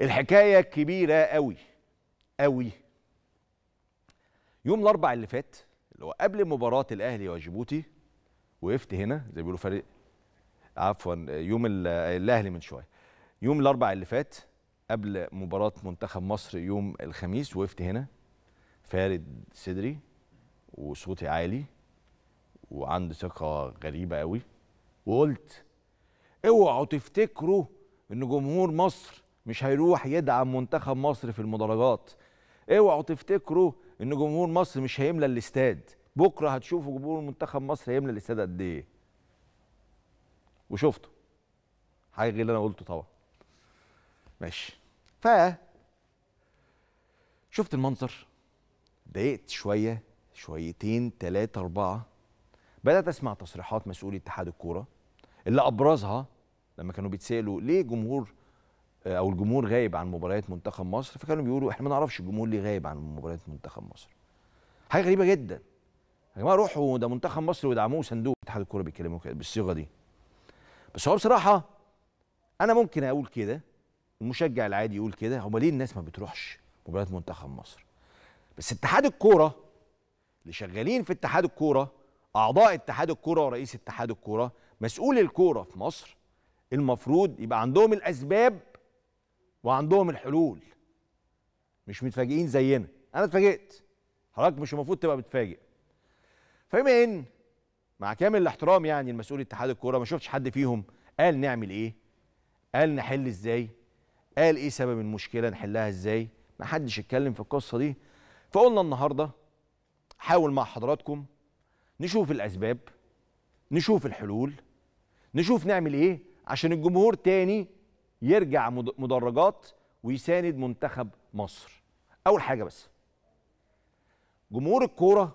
الحكايه كبيره قوي قوي يوم الاربع اللي فات اللي هو قبل مباراه الاهلي وجيبوتي وقفت هنا زي بيقولوا فريق عفوا يوم الاهلي من شويه يوم الاربع اللي فات قبل مباراه منتخب مصر يوم الخميس وقفت هنا فارد صدري وصوتي عالي وعندي ثقه غريبه قوي وقلت اوعوا تفتكروا ان جمهور مصر مش هيروح يدعم منتخب مصر في المدرجات اوعوا تفتكروا ان جمهور مصر مش هيملى الاستاد بكره هتشوفوا جمهور منتخب مصر هيملى الاستاد قد ايه وشفته حاجه غير اللي انا قلته طبعا ماشي ف شفت المنظر ضايقت شويه شويتين ثلاثه اربعه بدات اسمع تصريحات مسؤولي اتحاد الكوره اللي ابرزها لما كانوا بيتسالوا ليه جمهور آه، او الجمهور غايب عن مباريات منتخب مصر فكانوا بيقولوا احنا ما نعرفش الجمهور ليه غايب عن مباريات منتخب مصر حاجه غريبه جدا يا جماعه روحوا ده منتخب مصر ودعموه صندوق اتحاد الكوره بيتكلموا كده بالصيغه دي بس هو بصراحه انا ممكن اقول كده المشجع العادي يقول كده هو ليه الناس ما بتروحش مباريات منتخب مصر بس اتحاد الكوره اللي شغالين في اتحاد الكوره اعضاء اتحاد الكوره ورئيس اتحاد الكوره مسؤول الكوره في مصر المفروض يبقى عندهم الاسباب وعندهم الحلول مش متفاجئين زينا انا اتفاجئت حضرتك مش المفروض تبقى متفاجئ فبما ان مع كامل الاحترام يعني لمسؤول اتحاد الكوره ما شفتش حد فيهم قال نعمل ايه قال نحل ازاي قال ايه سبب المشكله نحلها ازاي ما حدش اتكلم في القصه دي فقلنا النهارده حاول مع حضراتكم نشوف الاسباب نشوف الحلول نشوف نعمل ايه عشان الجمهور تاني يرجع مدرجات ويساند منتخب مصر اول حاجه بس جمهور الكوره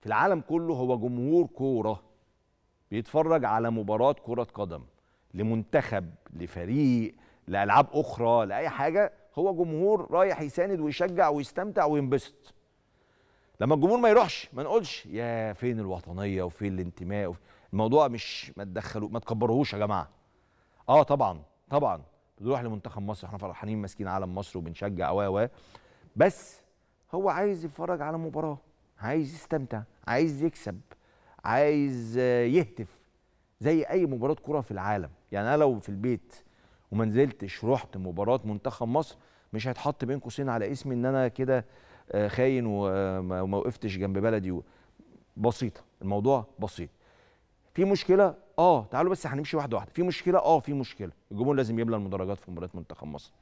في العالم كله هو جمهور كوره بيتفرج على مباراه كره قدم لمنتخب لفريق لالعاب اخرى لاي حاجه هو جمهور رايح يساند ويشجع ويستمتع وينبسط لما الجمهور ما يروحش ما نقولش يا فين الوطنيه وفين الانتماء الموضوع مش ما تدخلوه ما تكبروهوش يا جماعه اه طبعا طبعا بنروح لمنتخب مصر احنا فرحانين ماسكين علم مصر وبنشجع و و بس هو عايز يتفرج على مباراه عايز يستمتع عايز يكسب عايز يهتف زي اي مباراه كره في العالم يعني انا لو في البيت وما نزلتش رحت مباراه منتخب مصر مش هيتحط بين قوسين على اسمي ان انا كده آه، خاين آه، وما وقفتش جنب بلدي بسيطه الموضوع بسيط في مشكله اه تعالوا بس هنمشي واحده واحده في مشكله اه في مشكله الجمهور لازم يبلى المدرجات في مباريات منتخب مصر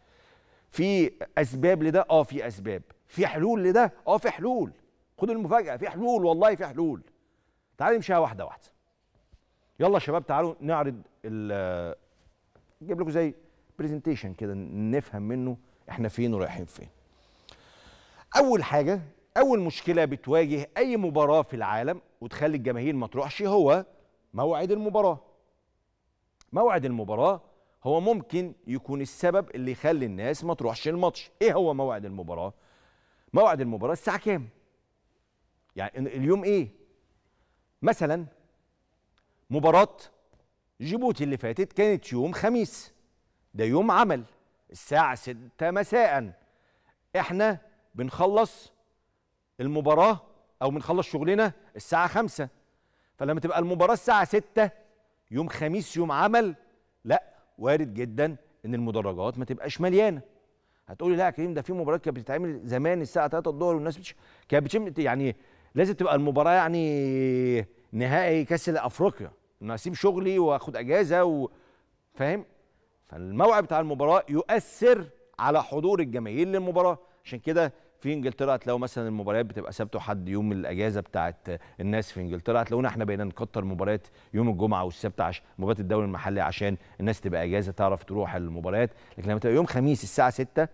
في اسباب لده اه في اسباب في حلول لده اه في حلول خدوا المفاجاه في حلول والله في حلول تعالوا نمشيها واحده واحده يلا يا شباب تعالوا نعرض نجيب لكم زي برزنتيشن كده نفهم منه احنا فين ورايحين فين اول حاجه اول مشكله بتواجه اي مباراه في العالم وتخلي الجماهير ما تروحش هو موعد المباراه موعد المباراه هو ممكن يكون السبب اللي يخلي الناس ما تروحش الماتش ايه هو موعد المباراه موعد المباراه الساعه كام يعني اليوم ايه مثلا مباراه جيبوتي اللي فاتت كانت يوم خميس ده يوم عمل الساعه 6 مساء احنا بنخلص المباراه او بنخلص شغلنا الساعه 5 فلما تبقى المباراة الساعة 6 يوم خميس يوم عمل لا وارد جدا ان المدرجات ما تبقاش مليانه هتقولي لا يا كريم ده في مباريات كانت بتتعمل زمان الساعه 3 الظهر والناس بتش... كانت بتشم يعني لازم تبقى المباراه يعني نهائي كاس افريقيا انا اسيب شغلي واخد اجازه وفاهم فاهم فالموعد بتاع المباراه يؤثر على حضور الجماهير للمباراه عشان كده في انجلترا هتلاقوا مثلا المباريات بتبقى سبت وحد يوم الاجازه بتاعت الناس في انجلترا هتلاقونا احنا بقينا نكتر مباريات يوم الجمعه والسبت عشان مباريات الدوري المحلي عشان الناس تبقى اجازه تعرف تروح المباريات لكن لما تبقى يوم خميس الساعه 6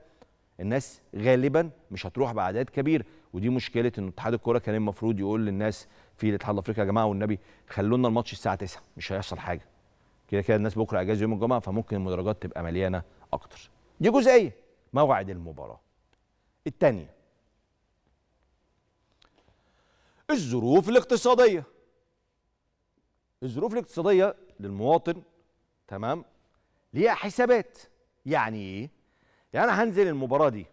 الناس غالبا مش هتروح باعداد كبيره ودي مشكله ان اتحاد الكوره كان المفروض يقول للناس في الاتحاد الافريقي يا جماعه والنبي خلوا لنا الماتش الساعه 9 مش هيحصل حاجه كده كده الناس بكره اجازه يوم الجمعه فممكن المدرجات تبقى مليانه اكتر دي جزئيه موعد المباراه الثانية الظروف الاقتصادية الظروف الاقتصادية للمواطن تمام ليها حسابات يعني ايه؟ يعني انا هنزل المباراة دي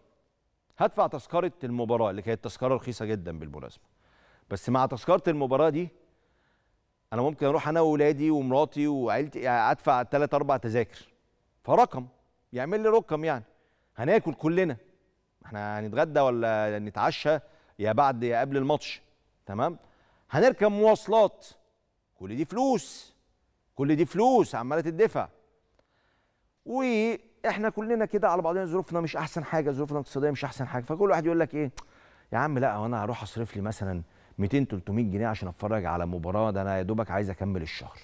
هدفع تذكرة المباراة اللي كانت تذكرة رخيصة جدا بالمناسبة بس مع تذكرة المباراة دي انا ممكن اروح انا وولادي ومراتي وعيلتي ادفع ثلاث اربع تذاكر فرقم يعمل لي رقم يعني هناكل كلنا احنا هنتغدى ولا نتعشى يا بعد يا قبل الماتش تمام هنركب مواصلات كل دي فلوس كل دي فلوس عماله تدفع واحنا كلنا كده على بعضنا ظروفنا مش احسن حاجه ظروفنا الاقتصاديه مش احسن حاجه فكل واحد يقول لك ايه يا عم لا وانا هروح اصرف لي مثلا 200 300 جنيه عشان اتفرج على مباراه ده انا يا دوبك عايز اكمل الشهر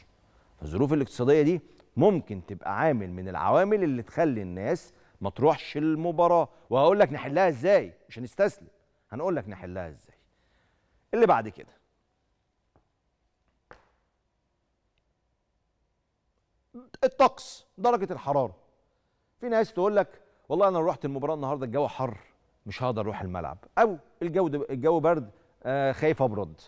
فالظروف الاقتصاديه دي ممكن تبقى عامل من العوامل اللي تخلي الناس ما تروحش المباراه وهقول لك نحلها ازاي مش هنستسلم هنقول لك نحلها ازاي اللي بعد كده الطقس درجه الحراره في ناس تقول لك والله انا رحت المباراه النهارده الجو حر مش هقدر اروح الملعب او الجو الجو برد آه خايف ابرد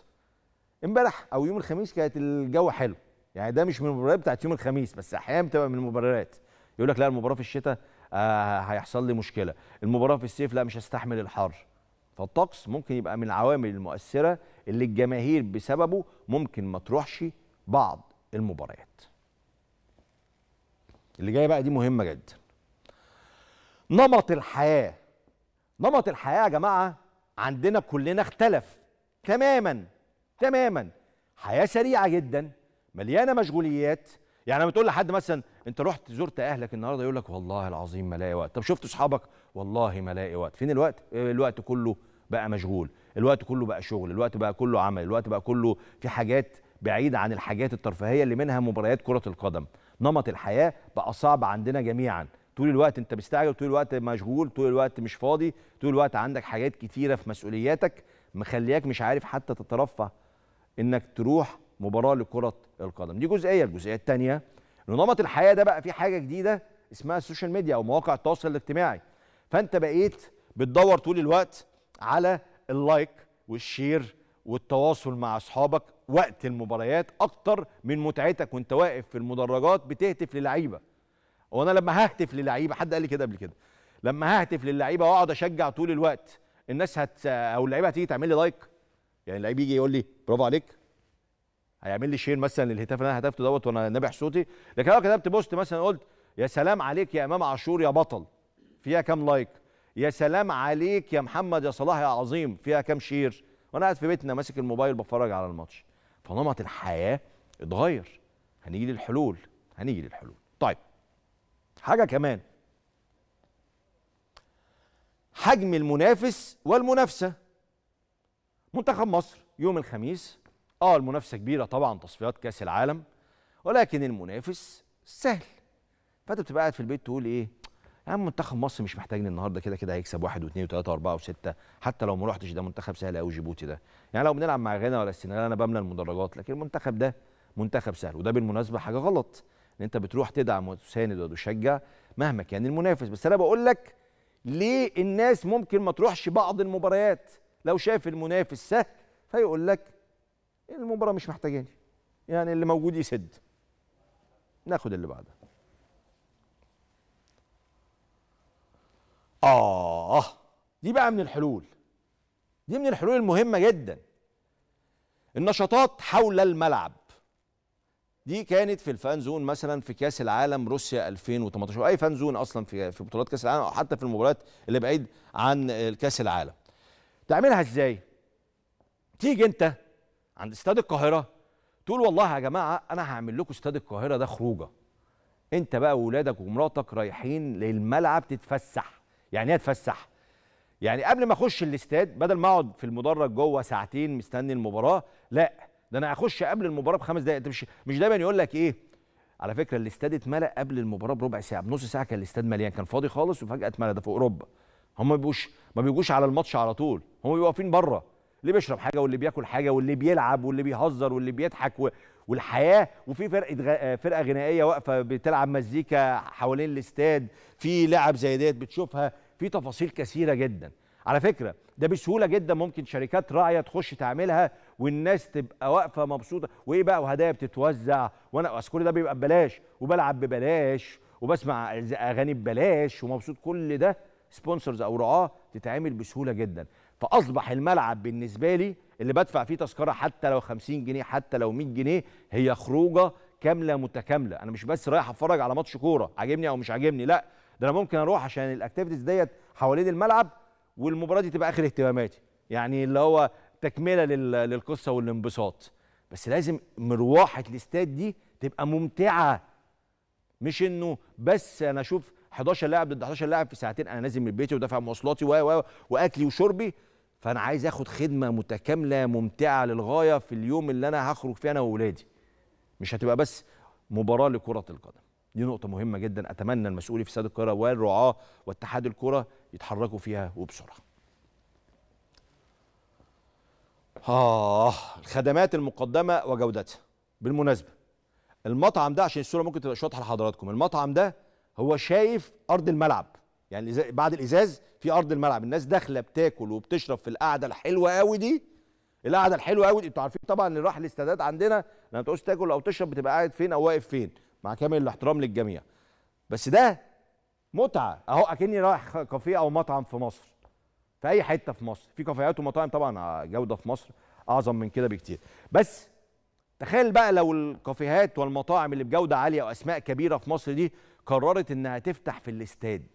امبارح او يوم الخميس كانت الجو حلو يعني ده مش من المباريات بتاعت يوم الخميس بس احيانا بتبقى من المباريات يقول لك لا المباراه في الشتاء آه هيحصل لي مشكله المباراه في الصيف لا مش هستحمل الحر فالطقس ممكن يبقى من العوامل المؤثره اللي الجماهير بسببه ممكن ما تروحش بعض المباريات اللي جايه بقى دي مهمه جدا نمط الحياه نمط الحياه يا جماعه عندنا كلنا اختلف تماما تماما حياه سريعه جدا مليانه مشغوليات يعني لما تقول لحد مثلا انت رحت زرت اهلك النهارده يقول لك والله العظيم ما الاقي وقت طب شفت اصحابك والله ما الاقي وقت فين الوقت آه، الوقت كله بقى مشغول الوقت كله بقى شغل الوقت بقى كله عمل الوقت بقى كله في حاجات بعيدة عن الحاجات الترفيهية اللي منها مباريات كرة القدم نمط الحياة بقى صعب عندنا جميعا طول الوقت انت مستعجل طول الوقت مشغول طول الوقت مش فاضي طول الوقت عندك حاجات كتيرة في مسؤولياتك مخلياك مش عارف حتى تترفه انك تروح مباراه لكره القدم دي جزئيه الجزئيه الثانيه نمط الحياه ده بقى في حاجه جديده اسمها السوشيال ميديا او مواقع التواصل الاجتماعي فانت بقيت بتدور طول الوقت على اللايك والشير والتواصل مع اصحابك وقت المباريات اكتر من متعتك وانت واقف في المدرجات بتهتف للعيبه وانا لما ههتف للعيبه حد قال لي كده قبل كده لما ههتف للعيبه واقعد اشجع طول الوقت الناس هت او اللعيبه هتيجي تعمل لي لايك يعني اللعيب يجي يقول لي برافو عليك هيعمل لي شير مثلا للهتاف اللي انا هتفته دوت وانا نابح صوتي لكن لو كتبت بوست مثلا قلت يا سلام عليك يا امام عاشور يا بطل فيها كام لايك يا سلام عليك يا محمد يا صلاح يا عظيم فيها كام شير وانا قاعد في بيتنا ماسك الموبايل بتفرج على الماتش فنمط الحياه اتغير هنيجي للحلول هنيجي للحلول طيب حاجه كمان حجم المنافس والمنافسه منتخب مصر يوم الخميس اه المنافسه كبيره طبعا تصفيات كاس العالم ولكن المنافس سهل فانت بتبقى قاعد في البيت تقول ايه يا عم منتخب مصر مش محتاجني النهارده كده كده هيكسب واحد واثنين وثلاثه واربعه وسته حتى لو ما رحتش ده منتخب سهل قوي جيبوتي ده يعني لو بنلعب مع غانا ولا السنغال انا بملى المدرجات لكن المنتخب ده منتخب سهل وده بالمناسبه حاجه غلط ان انت بتروح تدعم وتساند وتشجع مهما كان المنافس بس انا بقول لك ليه الناس ممكن ما تروحش بعض المباريات لو شاف المنافس سهل فيقول لك المباراه مش محتاجاني يعني اللي موجود يسد ناخد اللي بعده آه دي بقى من الحلول دي من الحلول المهمة جدا النشاطات حول الملعب دي كانت في الفان زون مثلا في كاس العالم روسيا 2018 واي فان زون اصلا في في بطولات كاس العالم او حتى في المباريات اللي بعيد عن كاس العالم تعملها ازاي تيجي انت عند استاد القاهره تقول والله يا جماعه انا هعمل لكم استاد القاهره ده خروجه انت بقى وولادك ومراتك رايحين للملعب تتفسح يعني ايه تتفسح يعني قبل ما اخش الاستاد بدل ما اقعد في المدرج جوه ساعتين مستني المباراه لا ده انا هخش قبل المباراه بخمس دقائق مش مش دايما يقول لك ايه على فكره الاستاد اتملى قبل المباراه بربع ساعه بنص ساعه كان الاستاد مليان كان فاضي خالص وفجاه اتملى ده في اوروبا هم ما بيبقوش ما بيجوش على الماتش على طول هم بيبقوا واقفين بره اللي بيشرب حاجه واللي بياكل حاجه واللي بيلعب واللي بيهزر واللي بيضحك و... والحياه وفي فرقه غ... فرقه غنائيه واقفه بتلعب مزيكا حوالين الاستاد في لعب زي ديت بتشوفها في تفاصيل كثيره جدا على فكره ده بسهوله جدا ممكن شركات راعيه تخش تعملها والناس تبقى واقفه مبسوطه وايه بقى وهدايا بتتوزع وانا اصل كل ده بيبقى ببلاش وبلعب ببلاش وبسمع اغاني ببلاش ومبسوط كل ده سبونسرز او رعاه تتعمل بسهوله جدا فاصبح الملعب بالنسبه لي اللي بدفع فيه تذكره حتى لو 50 جنيه حتى لو 100 جنيه هي خروجه كامله متكامله انا مش بس رايح اتفرج على ماتش كوره عاجبني او مش عاجبني لا ده انا ممكن اروح عشان الاكتيفيتيز ديت حوالين الملعب والمباراه دي تبقى اخر اهتماماتي يعني اللي هو تكمله للقصه والانبساط بس لازم مروحه الاستاد دي تبقى ممتعه مش انه بس انا اشوف 11 لاعب ضد 11 لاعب في ساعتين انا نازل من بيتي ودافع مواصلاتي و واكلي وشربي فانا عايز اخد خدمه متكامله ممتعه للغايه في اليوم اللي انا هخرج فيه انا واولادي مش هتبقى بس مباراه لكره القدم دي نقطه مهمه جدا اتمنى المسؤولين في استاد القاهره والرعاه واتحاد الكره يتحركوا فيها وبسرعه آه الخدمات المقدمة وجودتها بالمناسبة المطعم ده عشان الصورة ممكن تبقى شاطحة لحضراتكم المطعم ده هو شايف أرض الملعب يعني بعد الازاز في ارض الملعب الناس داخله بتاكل وبتشرب في القعده الحلوه قوي دي القعده الحلوه قوي دي انتوا عارفين طبعا اللي راح الاستادات عندنا لما تقعد تاكل او تشرب بتبقى قاعد فين او واقف فين مع كامل الاحترام للجميع بس ده متعه اهو اكني رايح كافيه او مطعم في مصر في اي حته في مصر في كافيهات ومطاعم طبعا آه، جوده في مصر اعظم من كده بكتير بس تخيل بقى لو الكافيهات والمطاعم اللي بجوده عاليه واسماء كبيره في مصر دي قررت انها تفتح في الاستاد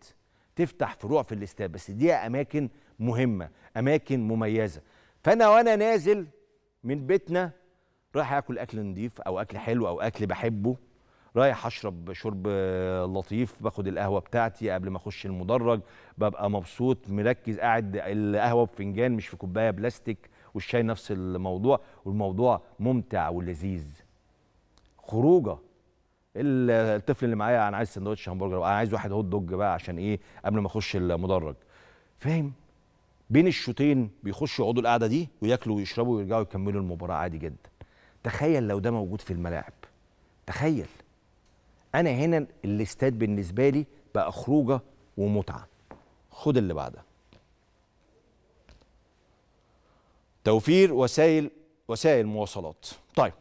تفتح فروع في الاستاد بس دي اماكن مهمه اماكن مميزه فانا وانا نازل من بيتنا رايح اكل اكل نضيف او اكل حلو او اكل بحبه رايح اشرب شرب لطيف باخد القهوه بتاعتي قبل ما اخش المدرج ببقى مبسوط مركز قاعد القهوه بفنجان مش في كوبايه بلاستيك والشاي نفس الموضوع والموضوع ممتع ولذيذ خروجه الطفل اللي معايا انا عايز سندوتش همبرجر انا عايز واحد هوت دوج بقى عشان ايه قبل ما اخش المدرج فاهم بين الشوطين بيخشوا يقعدوا القعده دي وياكلوا ويشربوا ويرجعوا يكملوا المباراه عادي جدا تخيل لو ده موجود في الملاعب تخيل انا هنا الاستاد بالنسبه لي بقى خروجه ومتعه خد اللي بعدها توفير وسائل وسائل مواصلات طيب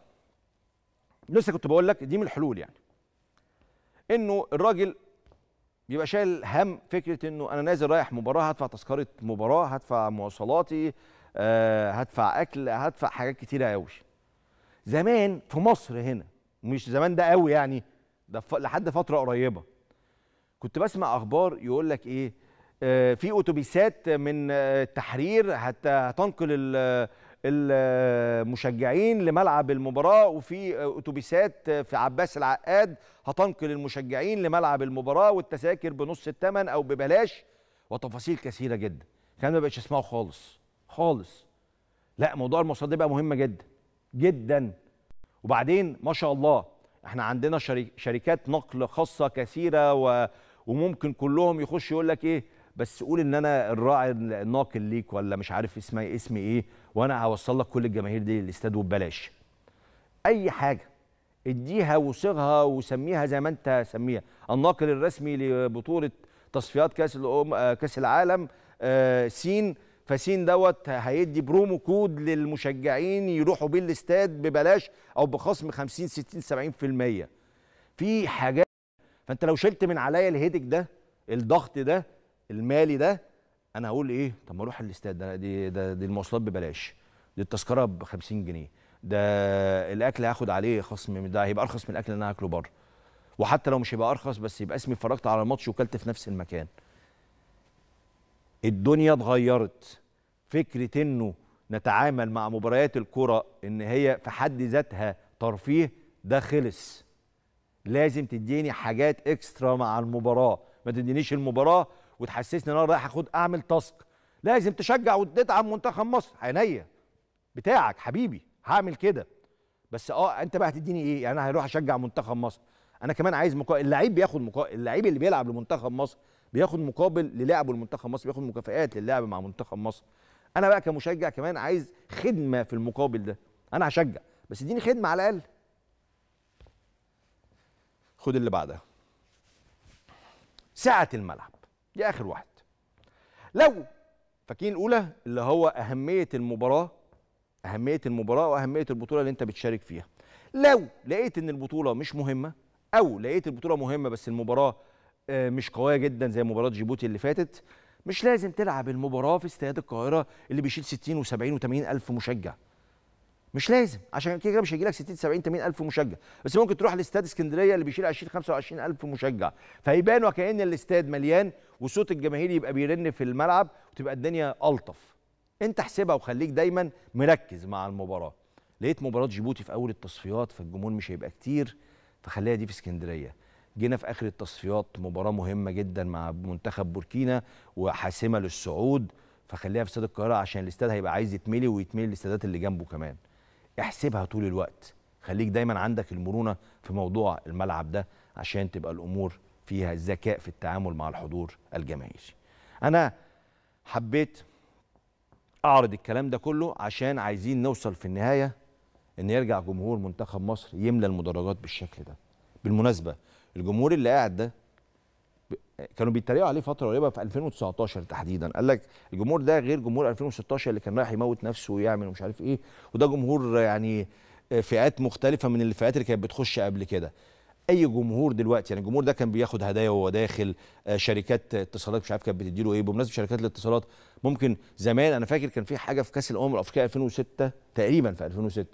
لسه كنت بقول لك دي من الحلول يعني انه الراجل بيبقى شايل هم فكره انه انا نازل رايح مباراه هدفع تذكره مباراه هدفع مواصلاتي آه، هدفع اكل هدفع حاجات كتيره قوي زمان في مصر هنا مش زمان ده قوي يعني ده لحد فتره قريبه كنت بسمع اخبار يقول لك ايه آه، في اتوبيسات من آه، التحرير هتنقل المشجعين لملعب المباراة وفي أتوبيسات في عباس العقاد هتنقل المشجعين لملعب المباراة والتذاكر بنص الثمن أو ببلاش وتفاصيل كثيرة جدا كان ما بقتش اسمعه خالص خالص لا موضوع المصادر بقى مهم جدا جدا وبعدين ما شاء الله احنا عندنا شركات نقل خاصة كثيرة و... وممكن كلهم يخش يقول لك ايه بس قول ان انا الراعي الناقل ليك ولا مش عارف اسمي اسمي ايه وانا هوصل لك كل الجماهير دي للاستاد وببلاش اي حاجه اديها وصيغها وسميها زي ما انت سميها الناقل الرسمي لبطوله تصفيات كاس الأم كاس العالم آه سين فسين دوت هيدي برومو كود للمشجعين يروحوا بيه الاستاد ببلاش او بخصم 50 60 70% في حاجات فانت لو شلت من عليا الهيدك ده الضغط ده المالي ده انا هقول ايه طب ما اروح الاستاد ده دي ده دي المواصلات ببلاش دي التذكره ب 50 جنيه ده الاكل هاخد عليه خصم ده هيبقى ارخص من الاكل اللي انا هاكله بره وحتى لو مش هيبقى ارخص بس يبقى اسمي اتفرجت على الماتش وكلت في نفس المكان الدنيا اتغيرت فكره انه نتعامل مع مباريات الكره ان هي في حد ذاتها ترفيه ده خلص لازم تديني حاجات اكسترا مع المباراه ما تدينيش المباراه وتحسسني ان انا رايح اخد اعمل تاسك لازم تشجع وتدعم منتخب مصر عينيا بتاعك حبيبي هعمل كده بس اه انت بقى هتديني ايه يعني انا هروح اشجع منتخب مصر انا كمان عايز مقابل اللعيب بياخد مقابل اللعيب اللي بيلعب لمنتخب مصر بياخد مقابل للعبه لمنتخب مصر بياخد مكافئات للعب مع منتخب مصر انا بقى كمشجع كمان عايز خدمه في المقابل ده انا هشجع بس اديني خدمه على الاقل خد اللي بعدها سعه الملعب دي اخر واحد لو فاكرين الاولى اللي هو اهميه المباراه اهميه المباراه واهميه البطوله اللي انت بتشارك فيها لو لقيت ان البطوله مش مهمه او لقيت البطوله مهمه بس المباراه آه، مش قويه جدا زي مباراه جيبوتي اللي فاتت مش لازم تلعب المباراه في استاد القاهره اللي بيشيل 60 و70 و80 الف مشجع مش لازم عشان كده مش هيجي لك 60 70 80000 مشجع بس ممكن تروح لاستاد اسكندريه اللي بيشيل 20 25000 مشجع فيبان وكأن الاستاد مليان وصوت الجماهير يبقى بيرن في الملعب وتبقى الدنيا الطف انت احسبها وخليك دايما مركز مع المباراه لقيت مباراه جيبوتي في اول التصفيات فالجمهور مش هيبقى كتير فخليها دي في اسكندريه جينا في اخر التصفيات مباراه مهمه جدا مع منتخب بوركينا وحاسمه للصعود فخليها في استاد القاهره عشان الاستاد هيبقى عايز يتملي ويتملي الاستادات اللي جنبه كمان احسبها طول الوقت خليك دايما عندك المرونه في موضوع الملعب ده عشان تبقى الامور فيها الذكاء في التعامل مع الحضور الجماهيري انا حبيت اعرض الكلام ده كله عشان عايزين نوصل في النهايه ان يرجع جمهور منتخب مصر يملى المدرجات بالشكل ده بالمناسبه الجمهور اللي قاعد ده كانوا بيتريقوا عليه فتره قريبه في 2019 تحديدا قال لك الجمهور ده غير جمهور 2016 اللي كان رايح يموت نفسه ويعمل ومش عارف ايه وده جمهور يعني آه، فئات مختلفه من الفئات اللي كانت بتخش قبل كده اي جمهور دلوقتي يعني الجمهور ده كان بياخد هدايا وهو داخل آه، شركات اتصالات مش عارف كانت بتدي ايه بمناسبه شركات الاتصالات ممكن زمان انا فاكر كان في حاجه في كاس الامم الافريقيه 2006 تقريبا في 2006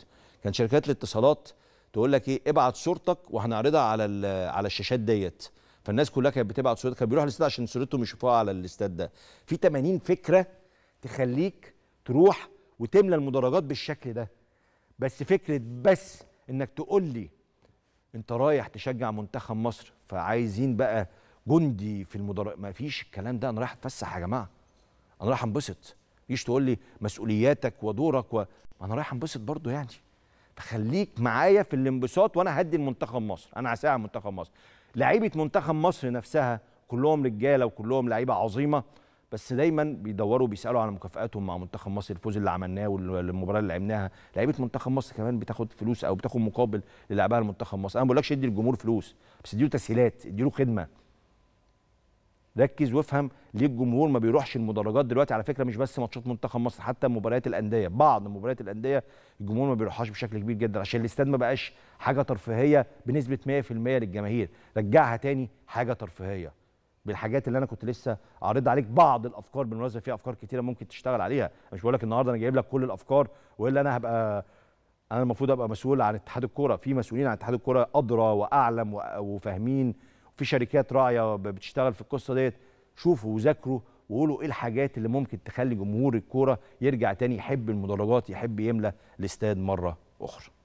كان شركات الاتصالات تقول لك ايه ابعت صورتك وهنعرضها على على الشاشات ديت فالناس كلها كانت بتبعت صورتها كانوا بيروحوا الاستاد عشان صورتهم يشوفوها على الاستاد ده في 80 فكره تخليك تروح وتملى المدرجات بالشكل ده بس فكره بس انك تقول لي انت رايح تشجع منتخب مصر فعايزين بقى جندي في المدرجات ما فيش الكلام ده انا رايح اتفسح يا جماعه انا رايح انبسط مش تقول لي مسؤولياتك ودورك و... انا رايح انبسط برضو يعني فخليك معايا في الانبساط وانا هدي المنتخب مصر انا هساعد منتخب مصر لعيبه منتخب مصر نفسها كلهم رجاله وكلهم لعيبه عظيمه بس دايما بيدوروا بيسالوا على مكافاتهم مع منتخب مصر الفوز اللي عملناه والمباراه اللي لعبناها لعيبه منتخب مصر كمان بتاخد فلوس او بتاخد مقابل للعبها لمنتخب مصر انا ما بقولكش ادي الجمهور فلوس بس اديله تسهيلات اديله خدمه ركز وافهم ليه الجمهور ما بيروحش المدرجات دلوقتي على فكره مش بس ماتشات منتخب مصر حتى مباريات الانديه بعض مباريات الانديه الجمهور ما بيروحهاش بشكل كبير جدا عشان الاستاد ما بقاش حاجه ترفيهيه بنسبه 100% للجماهير رجعها تاني حاجه ترفيهيه بالحاجات اللي انا كنت لسه اعرض عليك بعض الافكار بالمناسبه في افكار كتيره ممكن تشتغل عليها مش بقول لك النهارده انا جايب لك كل الافكار والا انا هبقى انا المفروض ابقى مسؤول عن اتحاد الكوره في مسؤولين عن اتحاد الكوره ادرى واعلم وفاهمين في شركات راعيه بتشتغل في القصه ديت شوفوا وذاكروا وقولوا ايه الحاجات اللي ممكن تخلي جمهور الكوره يرجع تاني يحب المدرجات يحب يملى الاستاد مره اخرى